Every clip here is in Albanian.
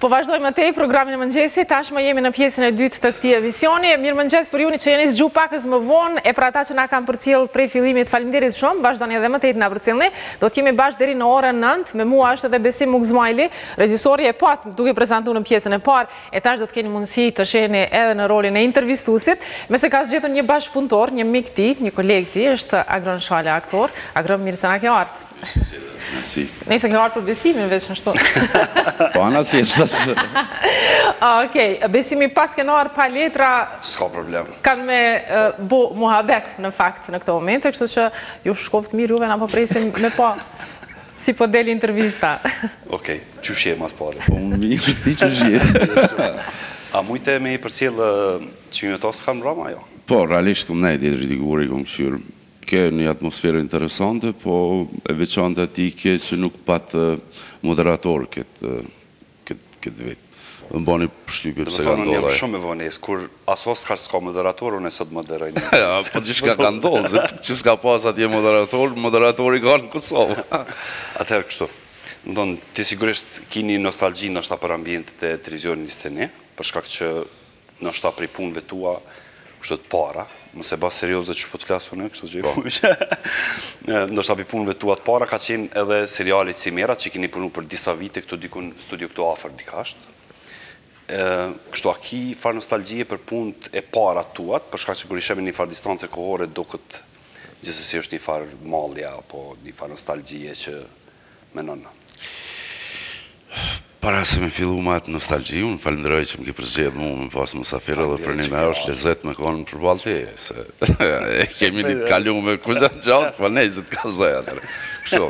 Po vazhdojmë atë e programin e mëngjesit, më jemi në pjesën e dytë të këti e visioni. Mirë mëngjes për juni që jeni s'gju pakës më vonë, e pra ta që na kam për cilë prej filimit falimderit shumë, vazhdojnë edhe më të e të nga për cilëni, do t'jemi bashkë deri në orën nëndë, me mua është edhe Besim Mugzmajli, regjisori e patë, duke prezentu në pjesën e parë, e tash do t'keni mundësi të sheni edhe në rolin e intervistusit, me se ka s'gjetë një si. Ne se kemë ardhë për besimin, veç në shtonë. Po, anë si është Okej, besimi pas kënë arë pa letra... Ska problem. ...kanë me bo muhabet në fakt në këto momente, kështu që ju shkoftë mirë juve në po presim me po, si po deli intervista. Okej, që shje mas pare? Po, më i kështë ti që shje. A mujte me i përcjellë që një tasë kanë brama, jo? Po, realisht, këmë nejtë i të rritikurë i këmë shyrë ke një atmosferë interesante, po e veçante ati ke që nuk patë moderator këtë vetë. Më bani përshqypje përse ka ndolla e. Në jam shumë e vonis, kur asos kërë s'ka moderator, unë e sot moderaj një. Po që shka ka ndolla, zë që s'ka pas atje moderator, moderatori ka në Kosovë. Atëherë kështu, më tonë, ti sigurisht ki një nostalgji nështë ta për ambjente të televizionin një stene, përshka që nështë pripunve tua, kështë të para, nëse ba serioze që po të klasë unë, kështë të gjithë punë që. Ndo shtë api punëve të atë para, ka qenë edhe serialit si mera, që kini punu për disa vite këtu dikun studio këtu afer dikasht. Kështu a ki farë nostalgjie për punët e para të atë, përshka që kërë ishemi një farë distance e kohore, do këtë gjithësësi është një farë malja, apo një farë nostalgjie që menonë. Para se me fillu ma atë nostalgji, unë falendroj që më ke përgjedh mu me pas më safirë dhe për një me është lezet me konë për balti, se e kemi ditë kalu me kuzha gjatë, pa po ne i zëtë ka zë atërë. Kështu,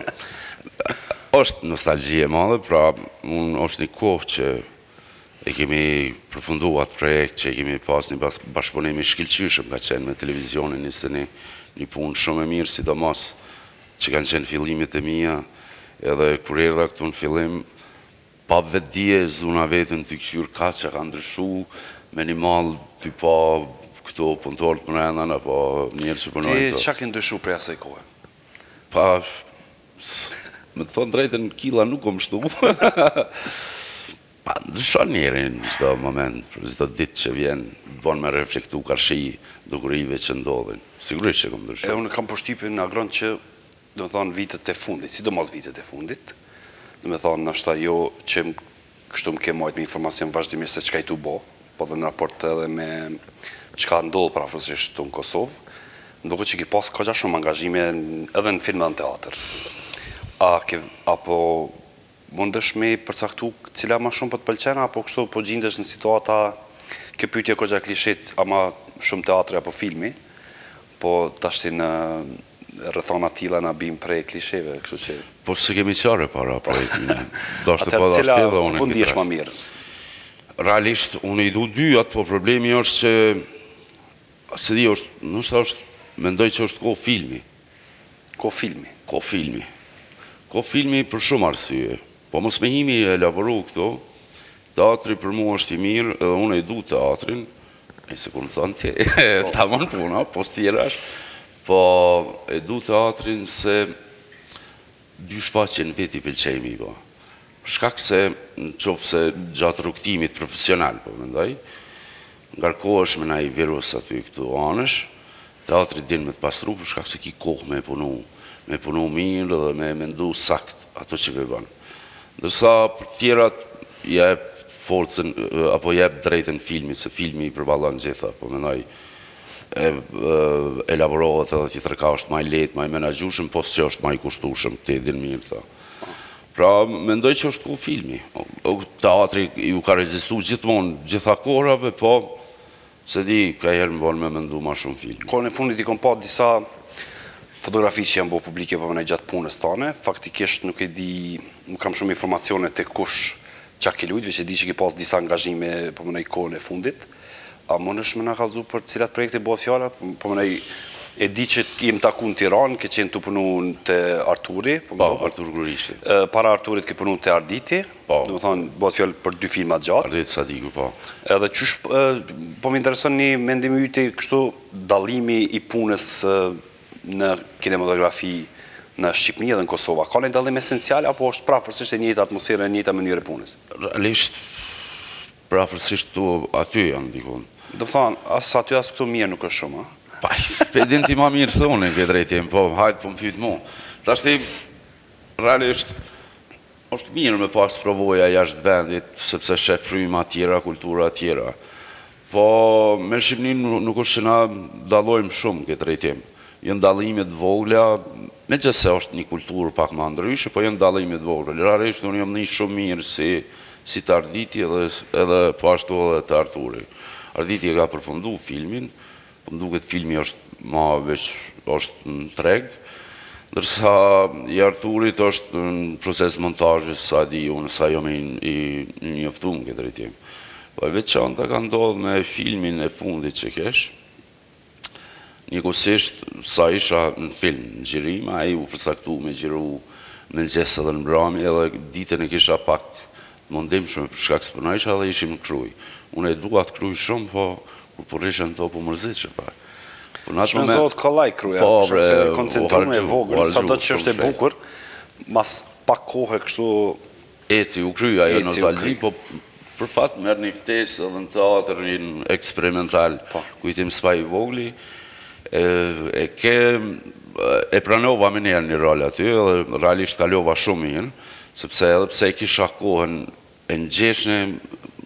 është nostalgji e madhe, pra unë është një kohë që e kemi përfundu atë projekt që e kemi pas një bashkëponimi shkilqyshëm ka qenë me televizionin, njështë një, punë shumë e mirë, si do që kanë qenë fillimit e mija, edhe kur erdha këtu në fillim, pa vetë dje zuna vetën të këqyrë ka që ka ndryshu, me një malë të pa këto pëntorët në rendan, apo njërë që përnojnë të... Ti që ka ndryshu prej asaj kohë? Pa, me të thonë drejten, kila nuk o shtu. pa, ndryshon njerë në gjithë moment, për gjithë ditë që vjenë, bon me reflektu kërshi dukurive që ndodhin. Sigurisht që kom ndryshu. E unë kam poshtipin në agron që, do më thonë, vitet e fundit, sidomos vitet e fundit, Në me thonë, nështëta jo që kështu më ke majtë me informacion vazhdimi se çka i tu bo, po dhe në raport edhe me çka ndodhë pra të në Kosovë, ndukë që ki pasë këgja shumë angazhime edhe në film dhe në teatrë. A ke, apo mundësh me përcaktu cila ma shumë për po të pëlqena, apo kështu po gjindesh në situata, kjo pytje ka gja ama shumë teatër apo filmi, po të ashti në rëthona tila tilla na për prej klisheve, kështu që... Po së kemi qare para për e klisheve, do të për dhe ashtë të dhe unë e Realisht, unë i du dy, atë po problemi është që... Se di, nështë është, mendoj që është ko filmi. Ko filmi? Ko filmi. Ko filmi për shumë arsye. Po me himi e laboru këto, teatri për mu është i mirë, edhe unë i du teatrin, e se kur në thënë të të të puna, po të Po e du atrin se dy shfaqe në veti pëlqemi, po. Shkak se në qofë se gjatë rukëtimit profesional, po mendoj, ndoj, nga është me na i virus aty këtu anësh, teatrit din me të pastru, po shkak se ki kohë me punu, me punu mirë dhe me mendu sakt ato që këtë banë. Dërsa për tjerat, ja e apo jep drejtën filmi, se filmi i përbalan gjitha, po mendoj, elaborohet edhe që tërka është maj letë, maj menagjushëm, po së që është maj kushtushëm, të edhin mirë të. Pra, mendoj që është ku filmi. Teatri ju ka rezistu gjithmonë gjitha korave, po se di ka herë më bërë me mendu ma shumë filmi. Kone në fundit i kom patë disa fotografi që janë bërë publike po për në gjatë punës tane, faktikisht nuk e di, nuk kam shumë informacione të kush që a ke lujtëve, që di që ke pasë disa angazhime për në ikonë e fundit, a më nëshë më në kalzu për cilat projekte bëhë fjala, po më nëjë e di që im taku në Tiran, ke qenë të punu në të Arturi, pa, po po, Artur Grurishti. Para Arturit ke punu në të Arditi, pa, po. në më thonë, bëhë fjallë për dy filma gjatë. Ardit Sadiku, pa. Edhe qësh, po më interesën një mendimi ju kështu dalimi i punës në kinematografi në Shqipëni edhe në Kosova. Ka në dalim esencial, apo është prafërsisht e njëta atmosfera, njëta mënyre punës? Realisht, prafërsisht të aty janë, dikonë. Do të thonë, asë aty asë këtu mirë nuk është shumë, Pa, pe din ti ma mirë thonë në këtë drejtjen, po, hajtë po më pytë mu. Ta shti, realisht, është mirë me pas provoja jashtë vendit, sepse shef fryma tjera, kultura tjera. Po, me Shqipnin nuk është që na dalojmë shumë këtë drejtjen. Jënë dalimit vogla, me gjëse është një kulturë pak më ndryshë, po jënë dalimit vogla. Realisht, unë jam një shumë mirë si, si tarditi edhe, edhe po ashtu edhe të arturit. Arditi e ka përfundu filmin, për po mduke të filmi është ma veç, është në treg, ndërsa i Arturit është në proces montajës, sa di unë, sa jo me i njëftu më këtë rritim. Po e veç anë të ka ndodhë me filmin e fundit që kesh, një kusisht sa isha në film, në a i u përsaktu me gjiru me në gjesë dhe në brami, edhe ditën e kisha pak mundim shme përshkak së përna po isha dhe ishim në kruj unë e duat kruj shumë, po kur përrishën po po po, të po mërzit që pak. Shme në zotë kalaj kruja, shumë se koncentrën e vogër, sa do të që është e bukur, mas pak kohë e kështu... Eci u kruja, e në zali, po për fatë mërë një ftesë edhe në të atër një eksperimental, ku i tim s'paj i vogli, e ke... e pranova me njerë një rralë aty, edhe rralisht kalova shumë i njën, sepse edhe pse e kisha kohën e në gjeshën,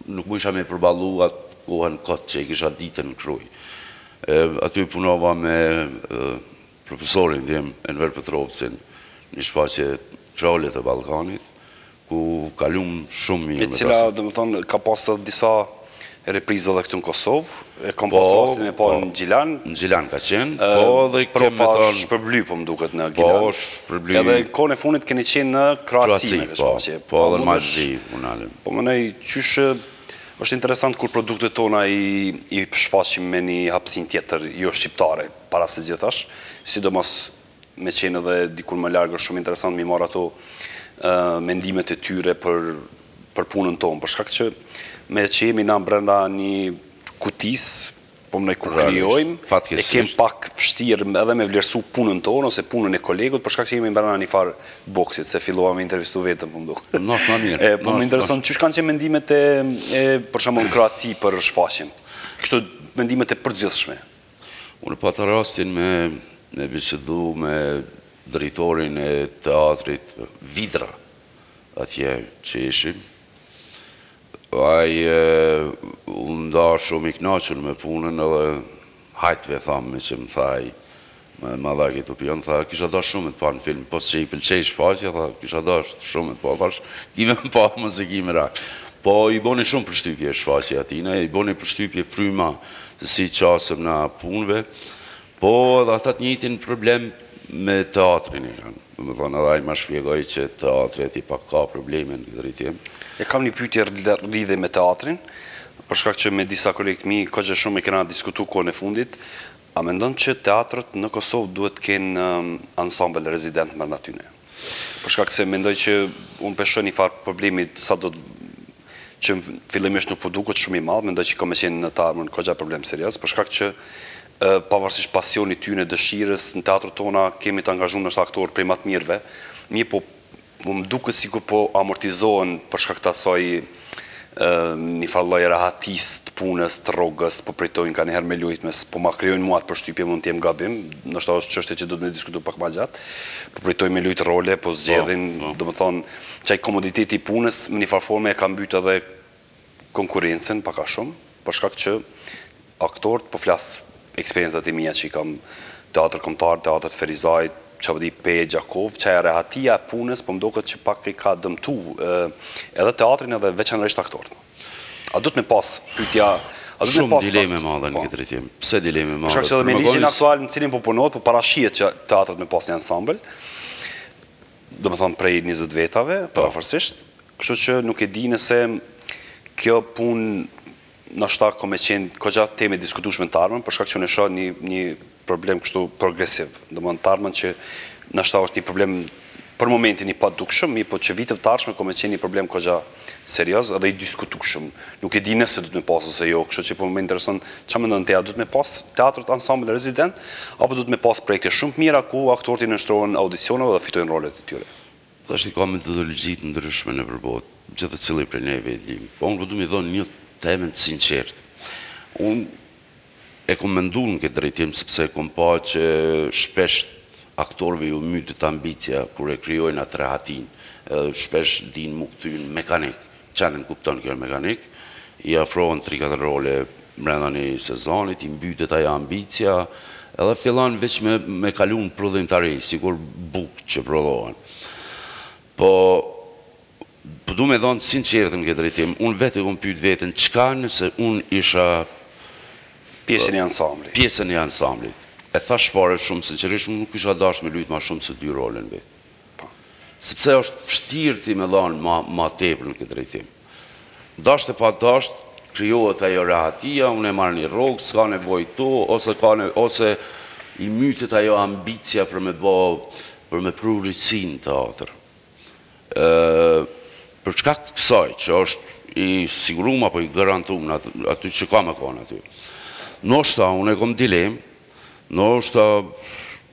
nuk më isha me përbalu atë kohën këtë që i kisha ditën në kruj. Aty punova me profesorin dhjem Enver Petrovcin një shfaqe qale të Balkanit, ku kalum shumë mirë. E cila, dhe më ka pasë disa reprizë dhe këtu në Kosovë, e kom pasë me po në Gjilan. Në Gjilan ka qenë, po dhe kemë me thonë... shpërbly, po më duket në po, Gjilan. Po, shpërbly. Edhe kone e funit keni qenë në Kroacime, po, po, po, po, po, po, po, po, po, po, është interesant kur produktet tona i, i me një hapsin tjetër jo shqiptare, para se gjithash, sidomos me qenë dhe dikur më largë shumë interesant mi marë ato mendimet e tyre për, për punën tonë, për shkak që me që na nga brenda një kutis po më në kukriojmë, e kemë pak fështirë edhe me vlerësu punën tonë, ose punën e kolegut, përshka shkak që jemi më bërëna një farë boksit, se filluam e intervistu vetëm, për po më duke. Nështë në mirë. Po më interesonë, qështë kanë që mendimet e, për shumë, në kratësi për shfashin? Kështë mendimet e përgjithshme? Unë pa po të rastin me në bisedu me drejtorin e teatrit Vidra, atje që ishim, Po aj unë da shumë i knaqën me punën edhe hajtëve thamë me që më thaj me më dha këtë upion, tha, kisha da shumë të pa në film, po që i pëlqej shfaqja, tha, kisha da shumë të pa, pash, kime më pa, më se kime rak. Po, i boni shumë përshtypje shfaqja atina, i boni përshtypje fryma, si qasëm na punëve, po, edhe atat njëtin problem me teatrin e kanë. Më më thonë, edhe ajma shpjegoj që teatri e ti pak ka probleme në drejtim. E kam një pytje rridhe me teatrin, përshkak që me disa kolegët mi, ko që shumë e kena diskutu ko në fundit, a me ndonë që teatrët në Kosovë duhet kënë um, ensemble rezident më në tyne? Përshkak që me ndonë që unë pëshë një farë problemit sa do të që fillimisht nuk po shumë i madh, mendoj që komisioni në të armën ka problem serioz, për shkak që pavarësisht pasionit ty në dëshirës, në teatrë tona, kemi të angazhun në shaktorë prej matë mirëve, mi po, po më duke si ku po amortizohen përshka këta soj një falloj e të punës, të rogës, po prejtojnë ka njëherë me luajt, po ma kryojnë muat për shtypje, mund t'jem gabim, nështë ta është e që do të me diskutu pak ma gjatë, po prejtojnë me luajt role, po zgjedhin, po, po. do më thonë, qaj komoditeti punës, më një farforme e kam bytë edhe konkurencen, paka shumë, përshkak që aktorët, po flasë eksperiencët e mija që i kam teatrë komtarë, teatrë të Ferizajt, që vëdi po Pe e Gjakov, që e rehatia e punës, për po më doke që pak i ka dëmtu edhe teatrin edhe veçanërështë aktorët. A du të me pasë pytja... Shumë dileme madhe në po. këtë rritim. Pse dileme madhe? Shumë që dhe me ligjin aktual në cilin po punot, po parashiet që teatrët me pasë një ensambel, do me thonë prej 20 vetave, afërsisht, kështu që nuk e di nëse kjo punë nështëta ko me qenë kogja teme diskutushme në të armën, përshka që në shohë një problem kështu progresiv, dhe më në të armën që nështëta është një problem për momentin i pa dukshëm, mi po që vitëv të arshme ko me qenë një problem kogja serios edhe i diskutushme. Nuk e di nëse du të me pasë ose jo, kështu që po me interesën që më ndonë teja, du të me pasë teatrët ansambl rezident, apo du të me pasë projekte shumë të mira ku aktorët i nështrohen audicionove dhe fitojnë rolet e tyre. Dhe është i ka metodologjit në ndryshme në përbot, gjithë të cilë i prej neve e dim. Po, unë përdu po me dhonë një të jemi të sinqertë. Unë e kom mëndu në këtë drejtim, sepse e kom pa që shpesht aktorve ju mytë të ambicja kër e kryojnë atë rehatin, shpesht din më këtyn mekanik, që në kupton kërë mekanik, i afrohen 3-4 role mrenda një sezonit, i mbytet aja ambicja, edhe fillan veç me, me kalun prudhim të si kur bukë që prodhohen. Po, du me dhonë sinqerët në këtë rritim, unë vetë e unë pyjtë vetën, qka nëse unë isha pjesën e ansamblit? Pjesën e ansamblit. E tha shpare shumë sinqerisht, unë nuk isha dashë me lujtë ma shumë se dy rolen vetë. Po. Sepse është pështirë ti me dhonë ma tepër në këtë rritim. Dashë të pa dashë, kryohet ajo rahatia, unë e marë një rogë, s'ka në bojto, ose ka ose i mytët ajo ambicia për me bo, për me prurësin të atërë për çka kësaj që është i sigurum apo i garantum në aty që ka me konë aty. Në është ta, unë e kom dilem, në është ta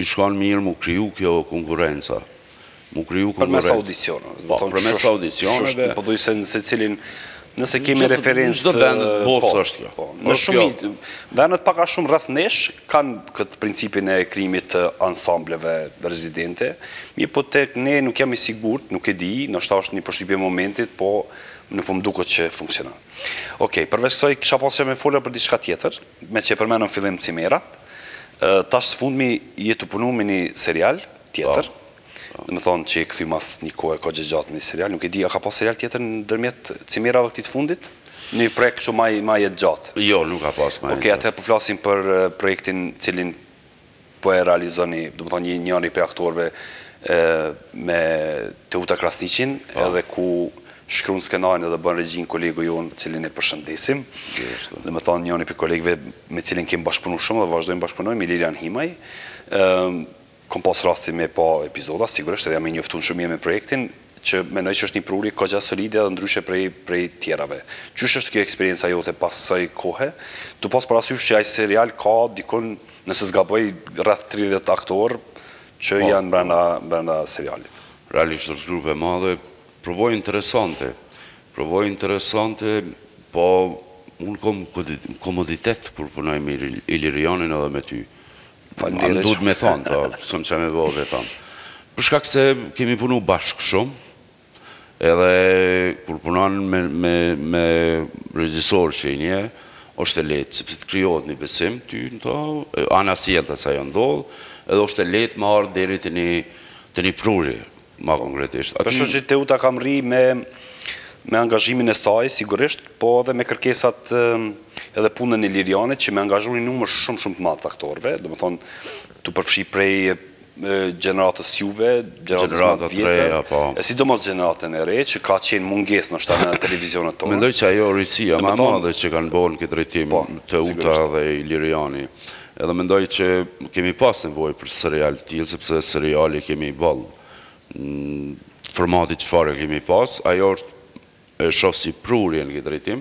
i shkanë mirë mu kryu kjo konkurenca. Mu kriju konkurenca. Për mes audicionë. Po, për mes audicionë. Për po mes audicionë. Për mes audicionë. Për mes Nëse kemi referencë... Në shumë vendet është kjo. Po, në shumë vendet paka shumë rrëth nesh, kanë këtë principin e krimit të ansambleve rezidente, mi po të ne nuk jam i sigurët, nuk e di, nështë është një përshqipje momentit, po në po më duke që funksionat. Okej, përveç këtoj, kësha pasë që me folër për diçka tjetër, me që përmenë në fillim cimera, tash së fundmi jetë të punu me një serial tjetër, po. Dhe më thonë që i këthy mas një kohë e ko gjë gjatë një serial, nuk i di, a ka po serial tjetër në dërmjet cimera dhe këtit fundit? Një projekt që ma i gjatë? Jo, nuk ka pas ma jetë gjatë. Ok, atëherë për po flasim për projektin cilin po e realizoni, dhe thonë një njëri për aktorve me Teuta Krasnicin, po. edhe ku shkru në skenarin edhe bënë regjin kolegu ju në cilin e përshëndesim. Dhe më thonë njëri për kolegve me cilin kemë bashkëpunuar shumë dhe vazhdojmë bashkëpunoj, Milirian Himaj. Ehm, kom pas rasti me pa epizoda, sigurisht edhe jam i njoftu në me projektin, që mendoj që është një pruri ka gjatë solidi dhe ndryshe prej, prej tjerave. Qështë është kjo eksperienca jote pas saj kohe? Tu pas parasysh që ajë serial ka dikon, nëse zgaboj rrëth 30 aktorë që po. janë brenda, brenda serialit. Realisht është grupe madhe, provoj interesante, provoj interesante, po unë komoditet kur punoj me Ilirionin edhe me ty. Falendere Duhet me thonë, po, sëmë që me bëhë dhe thonë. se kemi punu bashkë shumë, edhe kur punon me, me, me regjisor që i nje, është e letë, sepse të kryohet një besim ty në to, anë të sa jo ndodhë, edhe është e letë më deri të një, pruri, ma konkretisht. Për që të u të kam ri me, me angazhimin e saj, sigurisht, po edhe me kërkesat edhe punën e Lirionit që me angazhuri një numër shumë shumë të matë të aktorve, do më thonë të përfshi prej generatës juve, generatës matë vjetër, po. e si do mos generatën e re që ka qenë munges në shtarën në televizionet tonë. Mendoj që ajo rrisia ma ma dhe që kanë në këtë rritim po, të uta dhe i Lirioni. Edhe mendoj që kemi pas në vojë për serial t'ilë, sepse seriali kemi i bolë formatit që fare kemi pas, ajo është e shosi prurje në këtë rritim,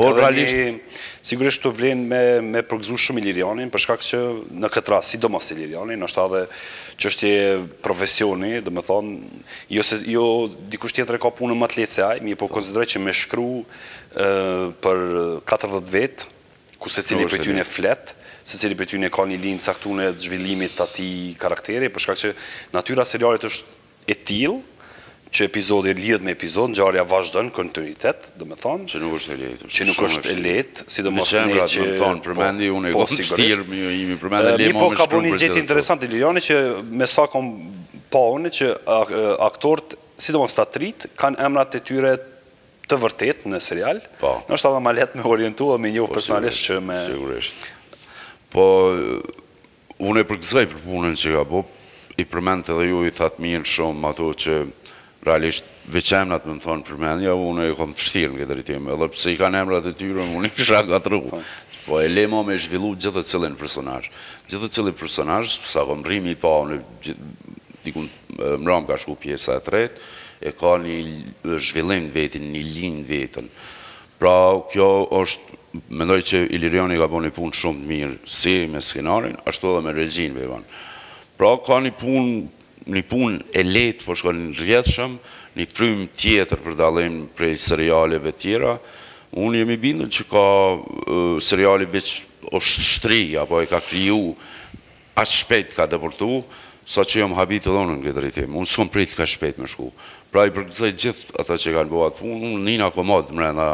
Por realisht, sigurisht të vlenë me, me shumë i Lirionin, përshkak që në këtë ras, si do mos i Lirionin, është adhe që është i profesioni, dhe me thonë, jo, se, jo dikush tjetër e ka punë më të letë se ajë, mi po, po konsideroj që me shkru për 40 vetë, ku se cili për ty në fletë, se cili për ty në ka një linë caktune të zhvillimit të ati karakteri, përshkak që natyra serialit është e tilë, që epizodin lidhë me epizod, në gjarja vazhdojnë kontinuitet, dhe me thonë, që nuk është e letë, që nuk është e letë, si dhe mos ne që... Në thonë, po, përmendi, unë e po, gëmë shtirë, më jemi përmendi, më Mi po ka bu një gjetë interesant, i Lirani, që me sa kom pa unë, që aktorët, si dhe mos të atritë, kanë emrat e tyre të vërtet në serial, po. në është adha ma letë me orientu dhe me një personalisht që me... Sigurisht. Po, unë e përgëzaj për punën që ka bo, i përmendë edhe ju i thatë mirë shumë ato që realisht veçemnat me më thonë përmendja, jo, unë e kom pështirë në këtë rritim, edhe pëse i kanë emrat e tyre, unë i kësha ka rru. Po. po e lemo me zhvillu gjithë të cilin personash. Gjithë të cilin personash, sa kom rrimi i po, pa, unë dikun ramë ka shku pjesa e tretë, e ka një zhvillim të vetin, një linë të vetën. Pra, kjo është, mendoj që Ilirioni ka po një punë shumë të mirë, si me skenarin, ashtu edhe me regjin, bevan. Pra, ka një punë një pun e letë për po shkonin në rjetëshëm, një frymë tjetër për dalim prej serialeve tjera. Unë jemi bindë që ka seriali veç është shtri, apo e ka kriju, ashtë shpet ka deportu, sa që jam habit të donën në këtë rritim. Unë s'kom prit ka shpet me shku. Pra i përgjëzaj gjithë ata që kanë bëhat punë, unë njëna komodë mrena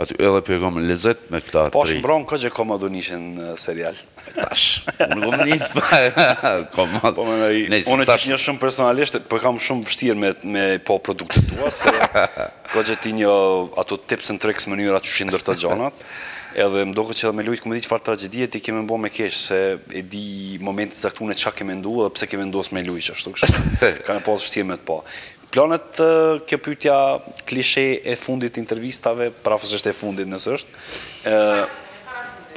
aty edhe për e gomë lezet me këta atëri. Po është mbronë këgje komadu nishen serial. Tash, Unë gomë njësë pa e Po me me i, unë që një shumë personalisht, për po kam shumë vështirë me me po produktet tua, se këgje ti një ato tips and tricks mënyra që shindë dërta gjonat, edhe më doko që edhe me lujtë këmë di që farë tragedie, ti keme mbo me keshë, se e di momentit zaktune që ka keme ndu, dhe pse keme nduos me lujtë ashtu, kështu, ka me posë vështirë me të po. Planet kjo pytja klishe e fundit intervistave, prafës është e fundit nësë është.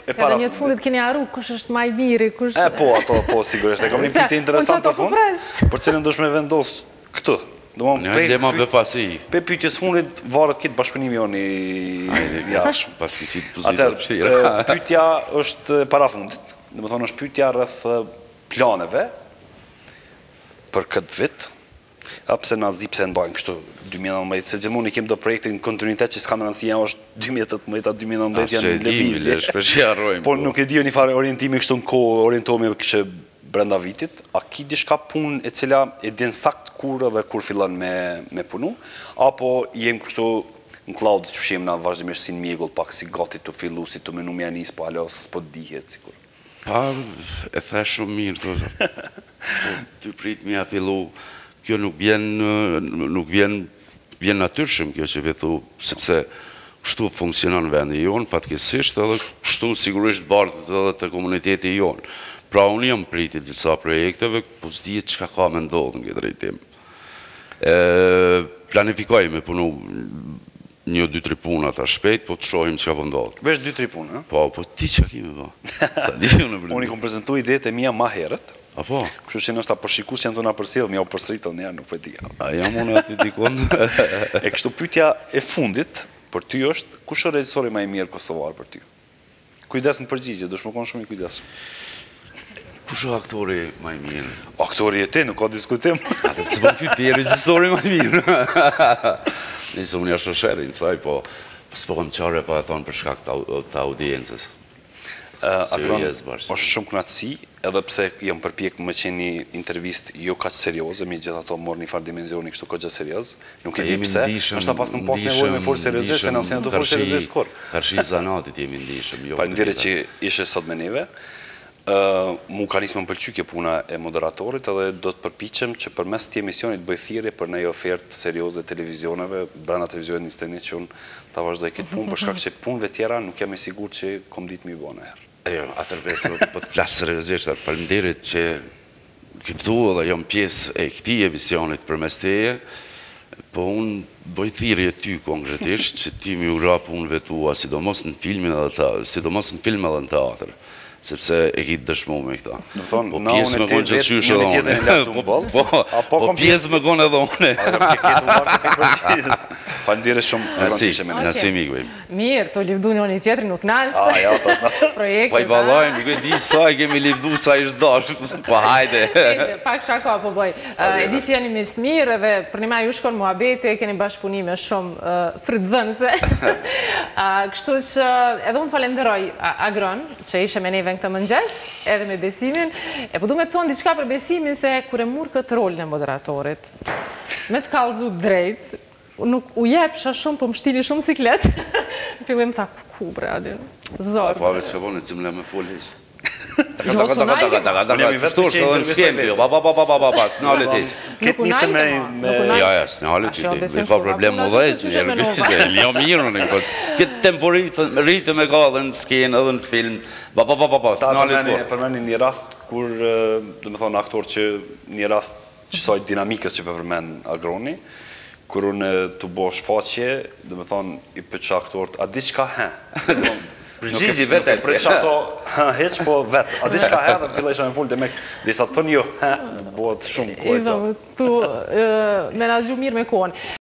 Se edhe një të fundit keni arru, kush është maj miri, kush... E, po, ato, po, sigurisht, e kam një pytje interesant të fund, për cilën dush me vendosë këtë. Një dilema dhe pasi. Pe pytjes fundit, varët kitë bashkëpunimi o një jashtë. Pas ki qitë Pytja është para fundit, dhe më thonë është pytja rrëth planeve për këtë vitë, pse në azdi, pse ndojmë kështu 2019, se gjithmonë i kemë do projektin kontinuitet që s'ka në rëndësi janë është 2018-2019 janë në levizje. Po, po nuk e dio një fare orientimi kështu në kohë, orientomi kështu brenda vitit, a ki dishka pun e cila e din sakt kur dhe kur fillon me, me punu, apo jemi kështu në cloud që shem na vazhdimisht si në mjegull, pak si gati të fillu, si të menu me anis, po alo s'po dihet, sikur. Ha, e thash shumë mirë, të, të, të mi a fillu, kjo nuk vjen nuk vjen vjen natyrshëm kjo që vetu sepse kështu funksionon vendi jonë fatkesisht edhe kështu sigurisht bardhët edhe të komuniteti jonë pra unë jam priti disa projekteve po së çka që ka ka me ndodhë në këtë rejtim planifikoj me punu një dy tri puna ta shpejt po të shohim që ka po ndodhë vesh dy tri puna po, po ti që ki me po unë i kom prezentu ide e mija ma herët Apo? Kështu që nështë ta përshikus janë të nga përsil, mi au përsritë të njerë, nuk për po e dija. A jam unë aty dikon? E kështu pytja e fundit, për ty është, kushë e regjësori ma e mirë Kosovar për ty? Kujdes në përgjigje, dëshmë konë shumë i kujdes. Kushë aktori ma e mirë? Aktori e te, nuk ka diskutim. A të përshë për po pytja e regjësori ma e mirë. Nisë më një ashtë saj, po... po Së qare pa e thonë për shkak të audiencës. Serios, bërë. O shumë këna edhe pse jam përpjek më qenë një intervjist jo ka serioze, seriose, mi gjitha to morë një farë dimenzioni kështu ka që nuk e di pse, është ta pas në pas nevoj me forë seriosisht, se në nësë në të forë seriosisht kërë. Kërshi zanatit jemi ndishëm. Jo pa në që ishe sot me neve, mu ka njësë më pëlqykje puna e moderatorit, edhe do të përpichem që për mes të emisionit bëjë thirje për nejë ofert serioze dhe televizioneve, brana televizionit një stëni që unë ta vazhdoj këtë punë, për shkak që punëve tjera nuk jam e sigur që kom ditë mi bëna herë. Ejo, atër po të flasë së rëzirë, të përmëndirit që këtë edhe dhe jam pjesë e këti e visionit për mes të po unë bëjthiri e ty konkretisht, që ti mi u rapë unë vetua, sidomos në filmin edhe ta, sidomos në filmin edhe në teatrë sepse e ki të dëshmu me këta. Në tonë, po unë e tjetë, në unë e tjetë e po, po pjesë me gonë edhe unë. Falendire shumë në rëndësishëm e në nësi miku. Mirë, të livdu një një tjetëri nuk nështë. A, ja, të është në. Pa i balaj, miku e di sa e kemi livdu, sa ishtë shdoshtë. Pa po hajde. Pak shako, apo boj. E di si janë i mistë mirë, dhe për një maj u shkonë mua bete, keni bashkëpunime shumë fritëdhënëse. Kështu që edhe unë falenderoj agron, që ishe me neve në këtë mëngjes, edhe me besimin. E po du me të thonë diçka për besimin se këtë rol në Me të kalëzut drejtë, nuk u jepësha shumë, po më shtiri shumë sikletë. Në fillim të thakë, ku, bre, adin, zorë. Po, avet po, që vonë, që më le me full hejsh. Jo, së nga i këmë. Në jemi vetë vetë. Jo, pa, pa, pa, pa, pa, pa, pa, s'na ole me... Po. Ja, ja, jo, jo, s'na ole t'eqë. ka problem më dhe, s'në jërë gjithë. në këtë. Këtë temporitë, e ka dhe në skenë, edhe në film. Pa, pa, pa, pa, pa, s'na ole një rast kur, aktor që një rast dinamikës që përmen agroni, kërë në eh, të bosh faqje, dhe me thonë, i përqa orët, a di qka he? Përgjigji vetë e përqa to, heq po vetë, a di qka he? Dhe fillaj shumë e full, dhe me disa të thënë jo, he? Dhe bëhet shumë kuajta. Po. Tu, eh, menazju mirë me konë.